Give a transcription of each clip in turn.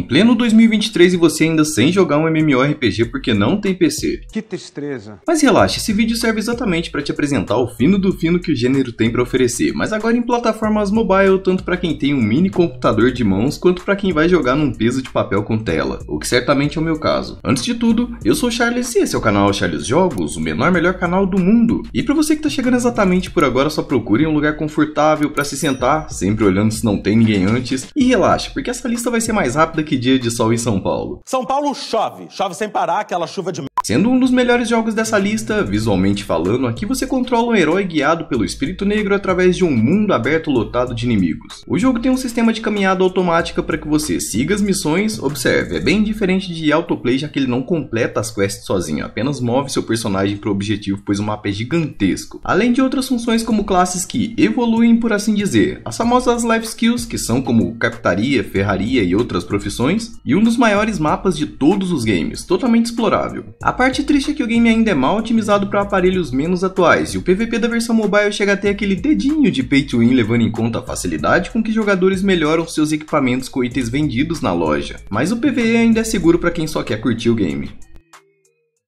Em pleno 2023 e você ainda sem jogar um MMORPG porque não tem PC. Que tristeza. Mas relaxa, esse vídeo serve exatamente para te apresentar o fino do fino que o gênero tem para oferecer, mas agora em plataformas mobile, tanto para quem tem um mini computador de mãos quanto para quem vai jogar num peso de papel com tela, o que certamente é o meu caso. Antes de tudo, eu sou o Charles e esse é o canal Charles Jogos, o menor melhor canal do mundo. E para você que tá chegando exatamente por agora, só procure um lugar confortável para se sentar, sempre olhando se não tem ninguém antes, e relaxa, porque essa lista vai ser mais rápida que que dia de sol em São Paulo. São Paulo chove, chove sem parar, aquela chuva de Sendo um dos melhores jogos dessa lista, visualmente falando, aqui você controla um herói guiado pelo Espírito Negro através de um mundo aberto lotado de inimigos. O jogo tem um sistema de caminhada automática para que você siga as missões, observe, é bem diferente de autoplay já que ele não completa as quests sozinho, apenas move seu personagem para o objetivo pois o mapa é gigantesco. Além de outras funções como classes que evoluem por assim dizer, as famosas life skills que são como captaria, ferraria e outras profissões, e um dos maiores mapas de todos os games, totalmente explorável. A parte triste é que o game ainda é mal otimizado para aparelhos menos atuais, e o PVP da versão mobile chega até aquele dedinho de pay to win levando em conta a facilidade com que jogadores melhoram seus equipamentos com itens vendidos na loja. Mas o PVE ainda é seguro para quem só quer curtir o game.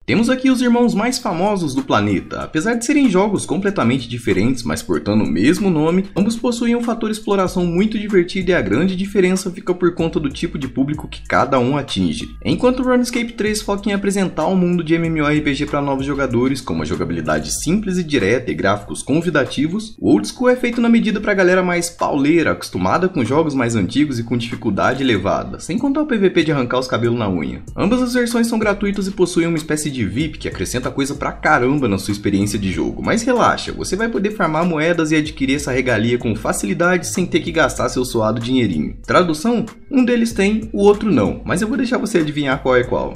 Temos aqui os irmãos mais famosos do planeta. Apesar de serem jogos completamente diferentes, mas portando o mesmo nome, ambos possuem um fator exploração muito divertido e a grande diferença fica por conta do tipo de público que cada um atinge. Enquanto RuneScape 3 foca em apresentar o um mundo de MMORPG para novos jogadores, com uma jogabilidade simples e direta e gráficos convidativos, o Old School é feito na medida para a galera mais pauleira, acostumada com jogos mais antigos e com dificuldade elevada, sem contar o PVP de arrancar os cabelos na unha. Ambas as versões são gratuitas e possuem uma espécie de VIP que acrescenta coisa pra caramba na sua experiência de jogo, mas relaxa, você vai poder farmar moedas e adquirir essa regalia com facilidade sem ter que gastar seu suado dinheirinho. Tradução? Um deles tem, o outro não, mas eu vou deixar você adivinhar qual é qual.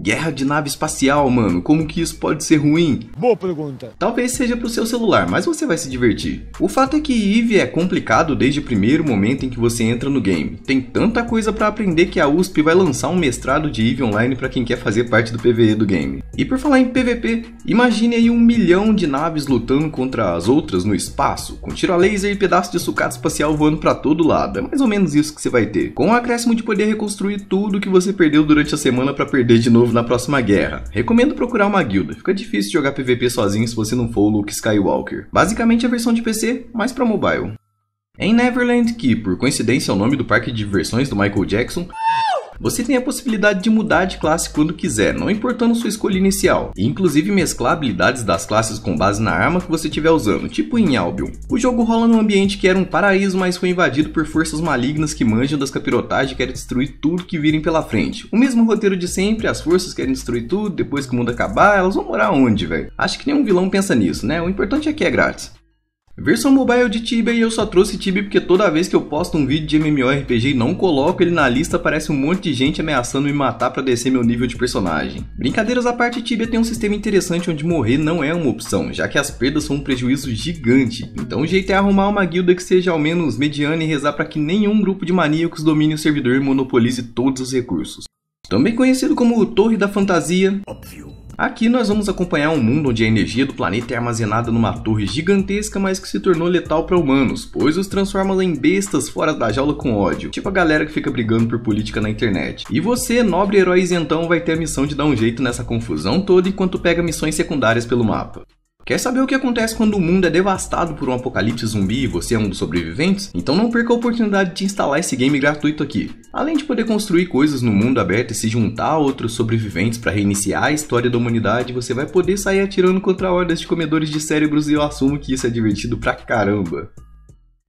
Guerra de nave espacial, mano. Como que isso pode ser ruim? Boa pergunta. Talvez seja pro seu celular, mas você vai se divertir. O fato é que Eve é complicado desde o primeiro momento em que você entra no game. Tem tanta coisa para aprender que a USP vai lançar um mestrado de Eve Online para quem quer fazer parte do PvE do game. E por falar em PvP, imagine aí um milhão de naves lutando contra as outras no espaço, com tiro a laser e pedaço de sucata espacial voando para todo lado. É mais ou menos isso que você vai ter. Com o acréscimo de poder reconstruir tudo que você perdeu durante a semana para perder de novo novo na próxima guerra. Recomendo procurar uma guilda, fica difícil jogar PVP sozinho se você não for o Luke Skywalker. Basicamente a versão de PC, mas para mobile. Em Neverland, que por coincidência é o nome do parque de diversões do Michael Jackson, você tem a possibilidade de mudar de classe quando quiser, não importando sua escolha inicial, e inclusive mesclar habilidades das classes com base na arma que você estiver usando, tipo em Albion. O jogo rola num ambiente que era um paraíso, mas foi invadido por forças malignas que manjam das capirotagens e querem destruir tudo que virem pela frente. O mesmo roteiro de sempre, as forças querem destruir tudo, depois que o mundo acabar, elas vão morar onde, velho? Acho que nenhum vilão pensa nisso, né? O importante é que é grátis. Versão mobile de Tibia e eu só trouxe Tibia porque toda vez que eu posto um vídeo de MMORPG e não coloco ele na lista, aparece um monte de gente ameaçando me matar para descer meu nível de personagem. Brincadeiras à parte, Tibia tem um sistema interessante onde morrer não é uma opção, já que as perdas são um prejuízo gigante. Então o jeito é arrumar uma guilda que seja ao menos mediana e rezar para que nenhum grupo de maníacos domine o servidor e monopolize todos os recursos. Também conhecido como Torre da Fantasia. Óbvio. Aqui nós vamos acompanhar um mundo onde a energia do planeta é armazenada numa torre gigantesca, mas que se tornou letal para humanos, pois os transforma em bestas fora da jaula com ódio, tipo a galera que fica brigando por política na internet. E você, nobre herói então vai ter a missão de dar um jeito nessa confusão toda enquanto pega missões secundárias pelo mapa. Quer saber o que acontece quando o mundo é devastado por um apocalipse zumbi e você é um dos sobreviventes? Então não perca a oportunidade de instalar esse game gratuito aqui. Além de poder construir coisas no mundo aberto e se juntar a outros sobreviventes para reiniciar a história da humanidade, você vai poder sair atirando contra hordas de comedores de cérebros e eu assumo que isso é divertido pra caramba.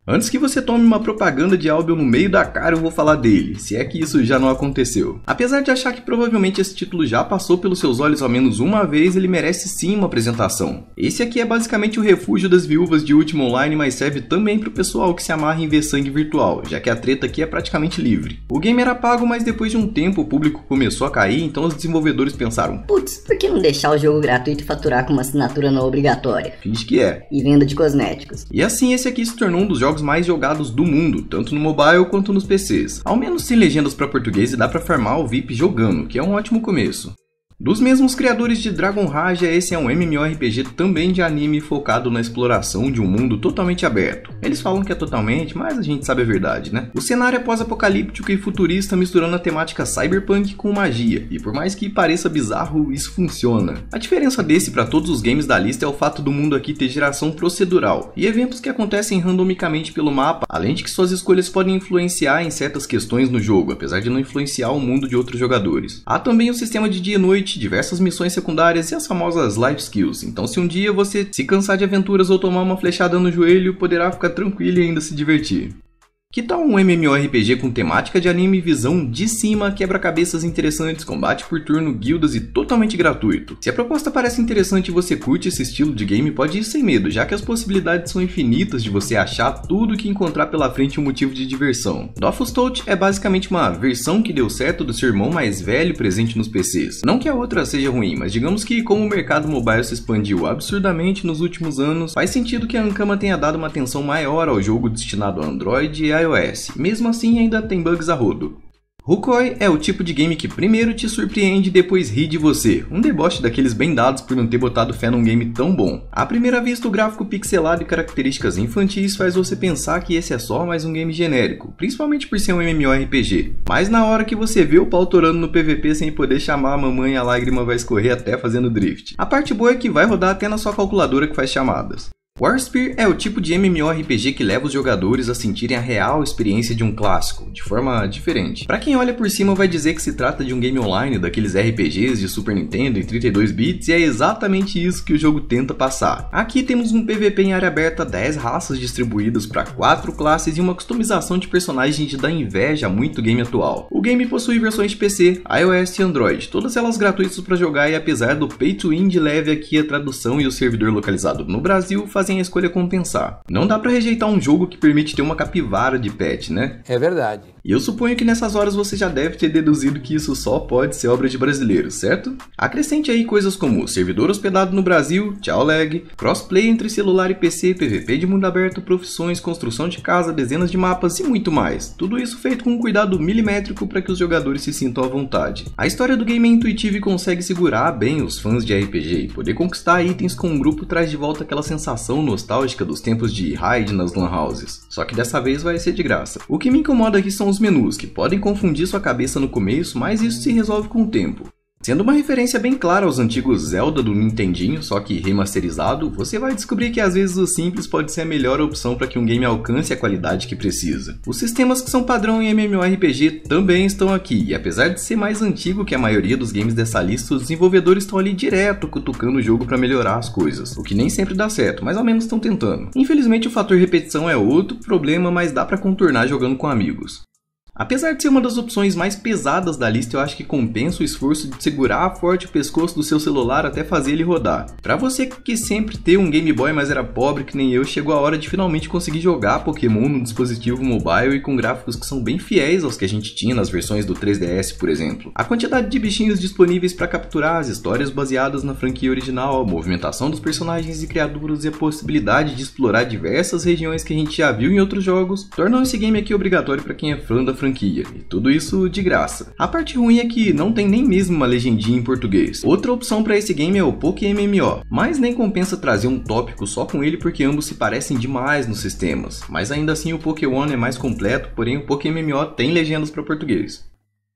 Antes que você tome uma propaganda de Albion no meio da cara, eu vou falar dele, se é que isso já não aconteceu. Apesar de achar que provavelmente esse título já passou pelos seus olhos ao menos uma vez, ele merece sim uma apresentação. Esse aqui é basicamente o refúgio das viúvas de Ultima Online, mas serve também para o pessoal que se amarra em ver sangue virtual, já que a treta aqui é praticamente livre. O game era pago, mas depois de um tempo o público começou a cair, então os desenvolvedores pensaram Putz, por que não deixar o jogo gratuito e faturar com uma assinatura não obrigatória? Finge que é. E venda de cosméticos. E assim esse aqui se tornou um dos jogos jogos mais jogados do mundo, tanto no mobile quanto nos PCs. Ao menos sem legendas para português e dá para farmar o VIP jogando, que é um ótimo começo. Dos mesmos criadores de Dragon Rage, esse é um MMORPG também de anime focado na exploração de um mundo totalmente aberto. Eles falam que é totalmente, mas a gente sabe a verdade, né? O cenário é pós-apocalíptico e futurista misturando a temática cyberpunk com magia, e por mais que pareça bizarro, isso funciona. A diferença desse para todos os games da lista é o fato do mundo aqui ter geração procedural e eventos que acontecem randomicamente pelo mapa, além de que suas escolhas podem influenciar em certas questões no jogo, apesar de não influenciar o mundo de outros jogadores. Há também o um sistema de dia e noite diversas missões secundárias e as famosas life skills, então se um dia você se cansar de aventuras ou tomar uma flechada no joelho, poderá ficar tranquilo e ainda se divertir. Que tal um MMORPG com temática de anime, visão de cima, quebra-cabeças interessantes, combate por turno, guildas e totalmente gratuito? Se a proposta parece interessante e você curte esse estilo de game, pode ir sem medo, já que as possibilidades são infinitas de você achar tudo que encontrar pela frente um motivo de diversão. Dofus Touch é basicamente uma versão que deu certo do seu irmão mais velho presente nos PCs. Não que a outra seja ruim, mas digamos que como o mercado mobile se expandiu absurdamente nos últimos anos, faz sentido que a Ankama tenha dado uma atenção maior ao jogo destinado a Android e a iOS, mesmo assim ainda tem bugs a rodo. Rukoi é o tipo de game que primeiro te surpreende e depois ri de você, um deboche daqueles bem dados por não ter botado fé num game tão bom. À primeira vista, o gráfico pixelado e características infantis faz você pensar que esse é só mais um game genérico, principalmente por ser um MMORPG. Mas na hora que você vê o pau torando no PVP sem poder chamar a mamãe, a lágrima vai escorrer até fazendo drift. A parte boa é que vai rodar até na sua calculadora que faz chamadas. Warspear é o tipo de MMORPG que leva os jogadores a sentirem a real experiência de um clássico, de forma diferente. Para quem olha por cima vai dizer que se trata de um game online daqueles RPGs de Super Nintendo em 32 bits e é exatamente isso que o jogo tenta passar. Aqui temos um PVP em área aberta, 10 raças distribuídas para 4 classes e uma customização de personagens que dá inveja a muito game atual. O game possui versões de PC, iOS e Android, todas elas gratuitas para jogar e apesar do pay to win de leve aqui a tradução e o servidor localizado no Brasil faz fazem a escolha compensar. Não dá para rejeitar um jogo que permite ter uma capivara de pet, né? É verdade. E eu suponho que nessas horas você já deve ter deduzido que isso só pode ser obra de brasileiros, certo? Acrescente aí coisas como servidor hospedado no Brasil, tchau lag, crossplay entre celular e PC, PVP de mundo aberto, profissões, construção de casa, dezenas de mapas e muito mais. Tudo isso feito com um cuidado milimétrico para que os jogadores se sintam à vontade. A história do game é intuitiva e consegue segurar bem os fãs de RPG e poder conquistar itens com um grupo traz de volta aquela sensação versão nostálgica dos tempos de raid nas lan houses, só que dessa vez vai ser de graça. O que me incomoda aqui são os menus, que podem confundir sua cabeça no começo, mas isso se resolve com o tempo. Sendo uma referência bem clara aos antigos Zelda do Nintendinho, só que remasterizado, você vai descobrir que às vezes o simples pode ser a melhor opção para que um game alcance a qualidade que precisa. Os sistemas que são padrão em MMORPG também estão aqui, e apesar de ser mais antigo que a maioria dos games dessa lista, os desenvolvedores estão ali direto cutucando o jogo para melhorar as coisas, o que nem sempre dá certo, mas ao menos estão tentando. Infelizmente o fator repetição é outro problema, mas dá para contornar jogando com amigos. Apesar de ser uma das opções mais pesadas da lista, eu acho que compensa o esforço de segurar forte o pescoço do seu celular até fazer ele rodar. Para você que sempre teve um Game Boy, mas era pobre que nem eu, chegou a hora de finalmente conseguir jogar Pokémon no dispositivo mobile e com gráficos que são bem fiéis aos que a gente tinha nas versões do 3DS, por exemplo. A quantidade de bichinhos disponíveis para capturar, as histórias baseadas na franquia original, a movimentação dos personagens e criaturas e a possibilidade de explorar diversas regiões que a gente já viu em outros jogos, tornam esse game aqui obrigatório para quem é fã da franquia, e tudo isso de graça. A parte ruim é que não tem nem mesmo uma legendinha em português. Outra opção para esse game é o MMO, mas nem compensa trazer um tópico só com ele porque ambos se parecem demais nos sistemas. Mas ainda assim o Pokémon é mais completo, porém o MMO tem legendas para português.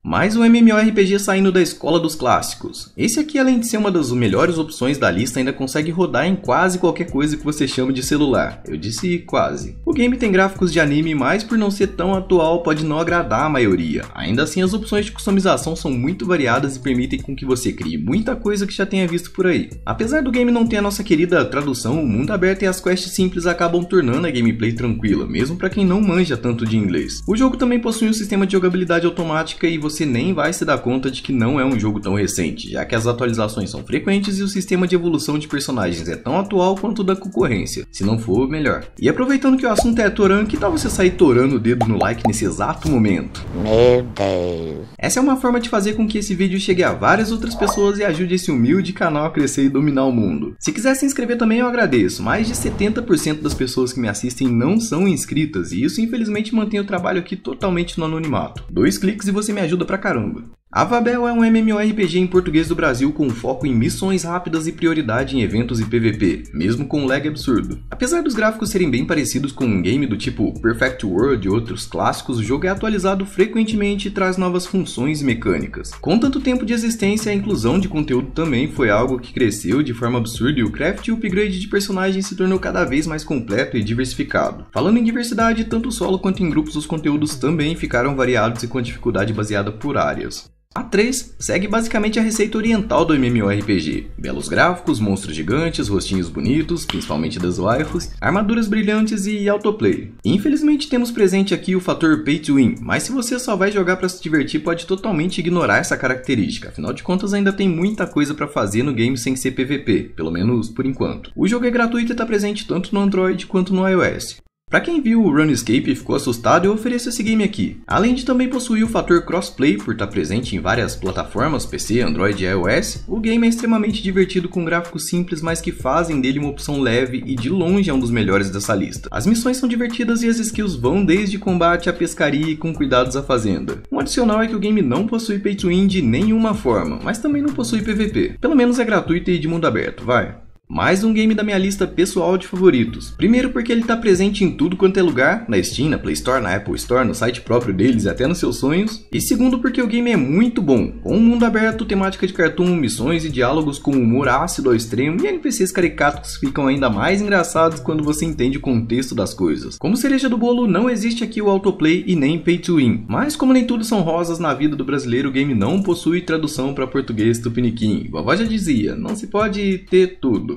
Mais um MMORPG saindo da escola dos clássicos. Esse aqui, além de ser uma das melhores opções da lista, ainda consegue rodar em quase qualquer coisa que você chame de celular. Eu disse quase. O game tem gráficos de anime, mas por não ser tão atual, pode não agradar a maioria. Ainda assim, as opções de customização são muito variadas e permitem com que você crie muita coisa que já tenha visto por aí. Apesar do game não ter a nossa querida tradução, o mundo aberto e as quests simples acabam tornando a gameplay tranquila, mesmo para quem não manja tanto de inglês. O jogo também possui um sistema de jogabilidade automática e você você nem vai se dar conta de que não é um jogo tão recente, já que as atualizações são frequentes e o sistema de evolução de personagens é tão atual quanto o da concorrência, se não for melhor. E aproveitando que o assunto é Toran, que tal você sair torando o dedo no like nesse exato momento? Meu Deus. Essa é uma forma de fazer com que esse vídeo chegue a várias outras pessoas e ajude esse humilde canal a crescer e dominar o mundo. Se quiser se inscrever também eu agradeço, mais de 70% das pessoas que me assistem não são inscritas e isso infelizmente mantém o trabalho aqui totalmente no anonimato. Dois cliques e você me ajuda ajuda pra caramba. Avabel é um MMORPG em português do Brasil com foco em missões rápidas e prioridade em eventos e PVP, mesmo com um lag absurdo. Apesar dos gráficos serem bem parecidos com um game do tipo Perfect World e outros clássicos, o jogo é atualizado frequentemente e traz novas funções e mecânicas. Com tanto tempo de existência, a inclusão de conteúdo também foi algo que cresceu de forma absurda e o craft e upgrade de personagens se tornou cada vez mais completo e diversificado. Falando em diversidade, tanto solo quanto em grupos os conteúdos também ficaram variados e com dificuldade baseada por áreas. A 3 segue basicamente a receita oriental do MMORPG. Belos gráficos, monstros gigantes, rostinhos bonitos, principalmente das waifus, armaduras brilhantes e autoplay. Infelizmente temos presente aqui o fator pay to win, mas se você só vai jogar para se divertir pode totalmente ignorar essa característica, afinal de contas ainda tem muita coisa para fazer no game sem ser PVP, pelo menos por enquanto. O jogo é gratuito e está presente tanto no Android quanto no iOS. Para quem viu o Runescape e ficou assustado, eu ofereço esse game aqui. Além de também possuir o fator crossplay por estar tá presente em várias plataformas, PC, Android e iOS, o game é extremamente divertido com gráficos simples, mas que fazem dele uma opção leve e de longe é um dos melhores dessa lista. As missões são divertidas e as skills vão desde combate à pescaria e com cuidados à fazenda. Um adicional é que o game não possui pay to win de nenhuma forma, mas também não possui PVP. Pelo menos é gratuito e de mundo aberto, vai. Mais um game da minha lista pessoal de favoritos. Primeiro porque ele está presente em tudo quanto é lugar, na Steam, na Play Store, na Apple Store, no site próprio deles e até nos seus sonhos. E segundo porque o game é muito bom, com um mundo aberto, temática de cartoon, missões e diálogos com humor ácido ao extremo e NPCs caricatos que ficam ainda mais engraçados quando você entende o contexto das coisas. Como cereja do bolo, não existe aqui o autoplay e nem pay to win, mas como nem tudo são rosas na vida do brasileiro, o game não possui tradução para português tupiniquim. Vovó já dizia, não se pode ter tudo.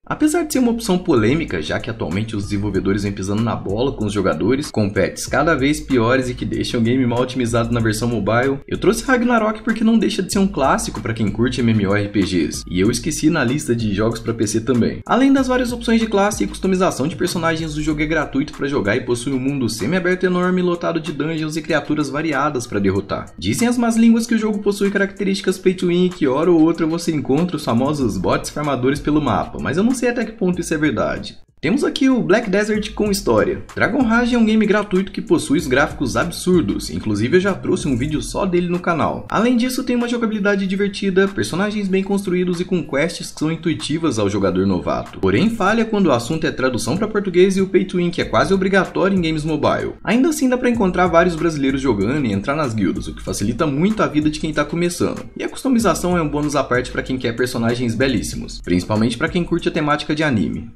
Apesar de ser uma opção polêmica, já que atualmente os desenvolvedores vêm pisando na bola com os jogadores, com pets cada vez piores e que deixam o game mal otimizado na versão mobile, eu trouxe Ragnarok porque não deixa de ser um clássico para quem curte MMORPGs, e eu esqueci na lista de jogos para PC também. Além das várias opções de classe e customização de personagens, o jogo é gratuito para jogar e possui um mundo semi-aberto enorme lotado de dungeons e criaturas variadas para derrotar. Dizem as más línguas que o jogo possui características pay to win e que hora ou outra você encontra os famosos bots farmadores pelo mapa, mas eu não não sei até que ponto isso é verdade. Temos aqui o Black Desert com história. Dragon Rage é um game gratuito que possui os gráficos absurdos, inclusive eu já trouxe um vídeo só dele no canal. Além disso, tem uma jogabilidade divertida, personagens bem construídos e com quests que são intuitivas ao jogador novato. Porém, falha quando o assunto é tradução para português e o pay to win que é quase obrigatório em games mobile. Ainda assim, dá para encontrar vários brasileiros jogando e entrar nas guildas, o que facilita muito a vida de quem está começando. E a customização é um bônus à parte para quem quer personagens belíssimos, principalmente para quem curte a temática de anime.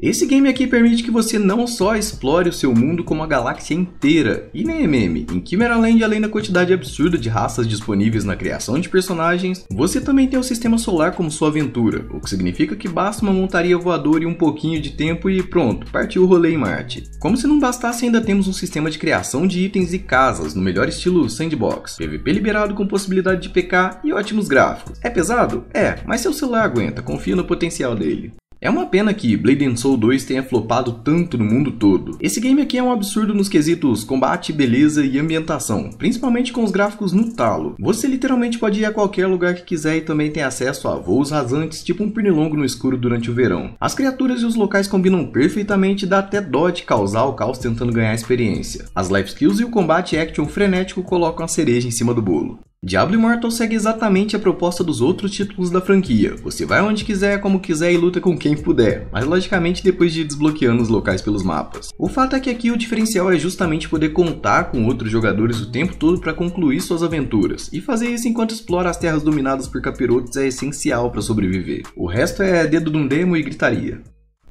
Esse game aqui permite que você não só explore o seu mundo como a galáxia inteira, e nem é meme. em Chimera Land, além da quantidade absurda de raças disponíveis na criação de personagens, você também tem o sistema solar como sua aventura, o que significa que basta uma montaria voadora e um pouquinho de tempo e pronto, partiu o rolê em Marte. Como se não bastasse, ainda temos um sistema de criação de itens e casas, no melhor estilo sandbox, PVP liberado com possibilidade de PK e ótimos gráficos. É pesado? É, mas seu celular aguenta, confia no potencial dele. É uma pena que Blade Soul 2 tenha flopado tanto no mundo todo. Esse game aqui é um absurdo nos quesitos combate, beleza e ambientação, principalmente com os gráficos no talo. Você literalmente pode ir a qualquer lugar que quiser e também tem acesso a voos rasantes, tipo um pernilongo no escuro durante o verão. As criaturas e os locais combinam perfeitamente, dá até dó de causar o caos tentando ganhar experiência. As life skills e o combate action frenético colocam a cereja em cima do bolo. Diablo Immortal segue exatamente a proposta dos outros títulos da franquia. Você vai onde quiser, como quiser e luta com quem puder, mas logicamente depois de desbloqueando os locais pelos mapas. O fato é que aqui o diferencial é justamente poder contar com outros jogadores o tempo todo para concluir suas aventuras, e fazer isso enquanto explora as terras dominadas por capirotos é essencial para sobreviver. O resto é dedo de um demo e gritaria.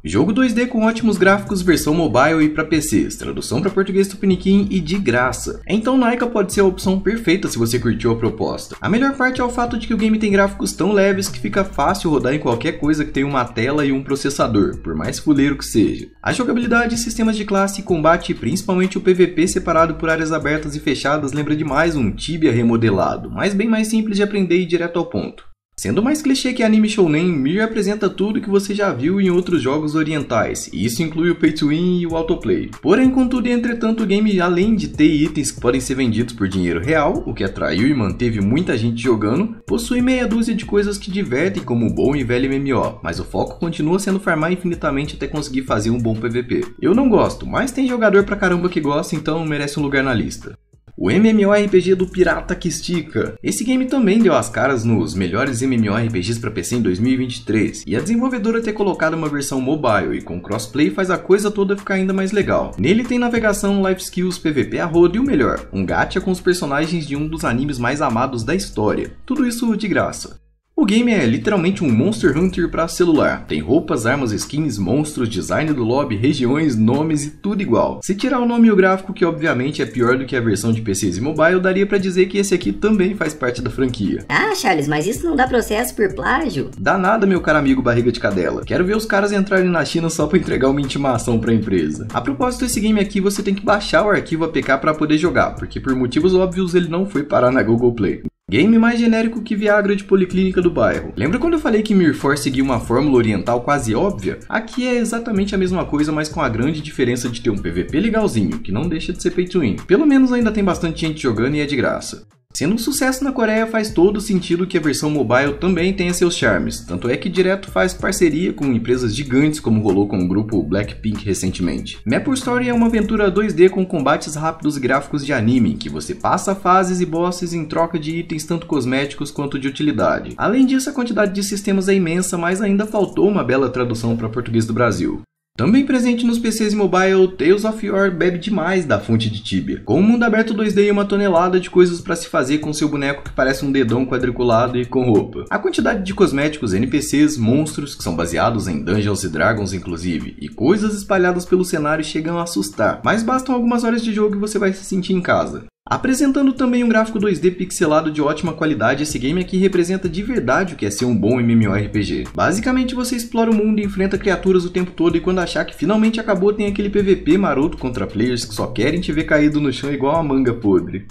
Jogo 2D com ótimos gráficos, versão mobile e para PCs, tradução para português tupiniquim e de graça. Então Naika pode ser a opção perfeita se você curtiu a proposta. A melhor parte é o fato de que o game tem gráficos tão leves que fica fácil rodar em qualquer coisa que tenha uma tela e um processador, por mais fuleiro que seja. A jogabilidade, sistemas de classe, combate e principalmente o PVP separado por áreas abertas e fechadas lembra demais um Tibia remodelado, mas bem mais simples de aprender e direto ao ponto. Sendo mais clichê que anime shounen, Mir apresenta tudo que você já viu em outros jogos orientais, e isso inclui o pay-to-win e o autoplay. Porém, contudo e entretanto, o game além de ter itens que podem ser vendidos por dinheiro real, o que atraiu e manteve muita gente jogando, possui meia dúzia de coisas que divertem como bom e velho MMO, mas o foco continua sendo farmar infinitamente até conseguir fazer um bom PVP. Eu não gosto, mas tem jogador pra caramba que gosta, então merece um lugar na lista o MMORPG do Pirata que Estica. Esse game também deu as caras nos melhores MMORPGs para PC em 2023, e a desenvolvedora ter colocado uma versão mobile e com crossplay faz a coisa toda ficar ainda mais legal. Nele tem navegação, life skills, PVP a rodo e o melhor, um gacha com os personagens de um dos animes mais amados da história. Tudo isso de graça. O game é literalmente um Monster Hunter para celular. Tem roupas, armas, skins, monstros, design do lobby, regiões, nomes e tudo igual. Se tirar o nome e o gráfico, que obviamente é pior do que a versão de PCs e mobile, daria para dizer que esse aqui também faz parte da franquia. Ah, Charles, mas isso não dá processo por plágio? Dá nada, meu caro amigo barriga de cadela. Quero ver os caras entrarem na China só para entregar uma intimação para a empresa. A propósito, esse game aqui você tem que baixar o arquivo APK para poder jogar, porque por motivos óbvios ele não foi parar na Google Play. Game mais genérico que Viagra de policlínica do bairro. Lembra quando eu falei que Mirfor seguia uma fórmula oriental quase óbvia? Aqui é exatamente a mesma coisa, mas com a grande diferença de ter um PVP legalzinho, que não deixa de ser pay to win. Pelo menos ainda tem bastante gente jogando e é de graça. Sendo um sucesso na Coreia, faz todo sentido que a versão mobile também tenha seus charmes, tanto é que direto faz parceria com empresas gigantes como rolou com o grupo Blackpink recentemente. Maple Story é uma aventura 2D com combates rápidos e gráficos de anime, que você passa fases e bosses em troca de itens tanto cosméticos quanto de utilidade. Além disso, a quantidade de sistemas é imensa, mas ainda faltou uma bela tradução para português do Brasil. Também presente nos PCs e mobile, Tales of Yore bebe demais da fonte de Tibia. Com um mundo aberto 2D e uma tonelada de coisas para se fazer com seu boneco que parece um dedão quadriculado e com roupa. A quantidade de cosméticos, NPCs, monstros, que são baseados em Dungeons e Dragons inclusive, e coisas espalhadas pelo cenário chegam a assustar, mas bastam algumas horas de jogo e você vai se sentir em casa. Apresentando também um gráfico 2D pixelado de ótima qualidade, esse game aqui representa de verdade o que é ser um bom MMORPG. Basicamente você explora o mundo e enfrenta criaturas o tempo todo e quando achar que finalmente acabou tem aquele PVP maroto contra players que só querem te ver caído no chão igual a manga podre.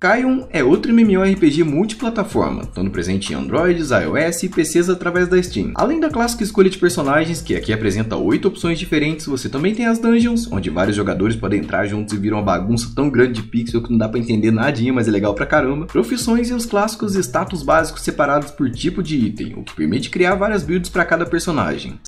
Kion é outro MMORPG multiplataforma, estando presente em Androids, iOS e PCs através da Steam. Além da clássica escolha de personagens, que aqui apresenta 8 opções diferentes, você também tem as dungeons, onde vários jogadores podem entrar juntos e vir uma bagunça tão grande de pixel que não dá para entender nadinha, mas é legal pra caramba. Profissões e os clássicos status básicos separados por tipo de item, o que permite criar várias builds para cada personagem.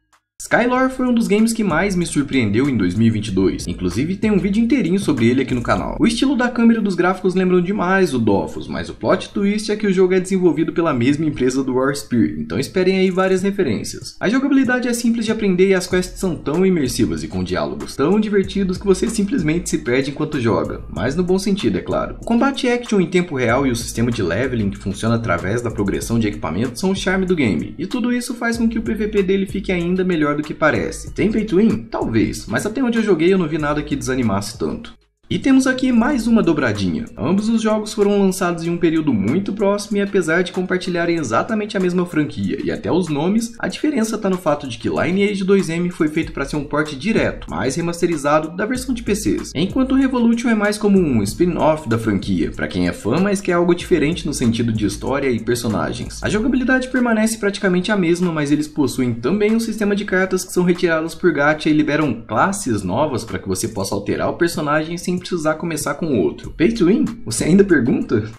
Skylore foi um dos games que mais me surpreendeu em 2022, inclusive tem um vídeo inteirinho sobre ele aqui no canal. O estilo da câmera e dos gráficos lembram demais o Dofus, mas o plot twist é que o jogo é desenvolvido pela mesma empresa do War Spear, então esperem aí várias referências. A jogabilidade é simples de aprender e as quests são tão imersivas e com diálogos tão divertidos que você simplesmente se perde enquanto joga, mas no bom sentido, é claro. O combate action em tempo real e o sistema de leveling que funciona através da progressão de equipamento são o charme do game, e tudo isso faz com que o PVP dele fique ainda melhor do do que parece. Tem pay to win? Talvez, mas até onde eu joguei eu não vi nada que desanimasse tanto. E temos aqui mais uma dobradinha. Ambos os jogos foram lançados em um período muito próximo e apesar de compartilharem exatamente a mesma franquia e até os nomes, a diferença está no fato de que Lineage 2M foi feito para ser um porte direto, mais remasterizado da versão de PCs, enquanto Revolution é mais como um spin-off da franquia, para quem é fã, mas quer algo diferente no sentido de história e personagens. A jogabilidade permanece praticamente a mesma, mas eles possuem também um sistema de cartas que são retiradas por gacha e liberam classes novas para que você possa alterar o personagem sem precisar começar com o outro. Pay to win? Você ainda pergunta?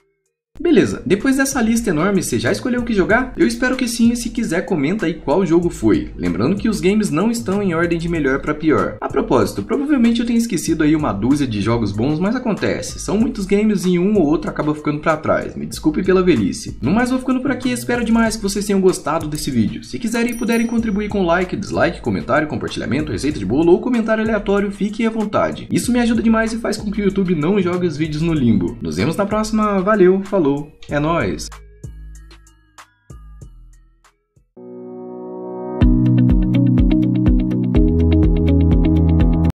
Beleza, depois dessa lista enorme, você já escolheu o que jogar? Eu espero que sim, e se quiser comenta aí qual jogo foi. Lembrando que os games não estão em ordem de melhor para pior. A propósito, provavelmente eu tenho esquecido aí uma dúzia de jogos bons, mas acontece. São muitos games e um ou outro acaba ficando para trás, me desculpe pela velhice. No mais vou ficando por aqui, espero demais que vocês tenham gostado desse vídeo. Se quiserem e puderem contribuir com like, dislike, comentário, compartilhamento, receita de bolo ou comentário aleatório, fiquem à vontade. Isso me ajuda demais e faz com que o YouTube não jogue os vídeos no limbo. Nos vemos na próxima, valeu, falou! Falou, é nós.